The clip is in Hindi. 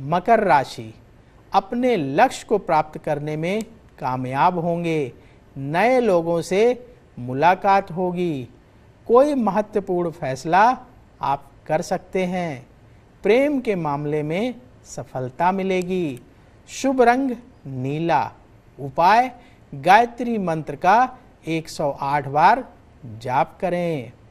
मकर राशि अपने लक्ष्य को प्राप्त करने में कामयाब होंगे नए लोगों से मुलाकात होगी कोई महत्वपूर्ण फैसला आप कर सकते हैं प्रेम के मामले में सफलता मिलेगी शुभ रंग नीला उपाय गायत्री मंत्र का 108 बार जाप करें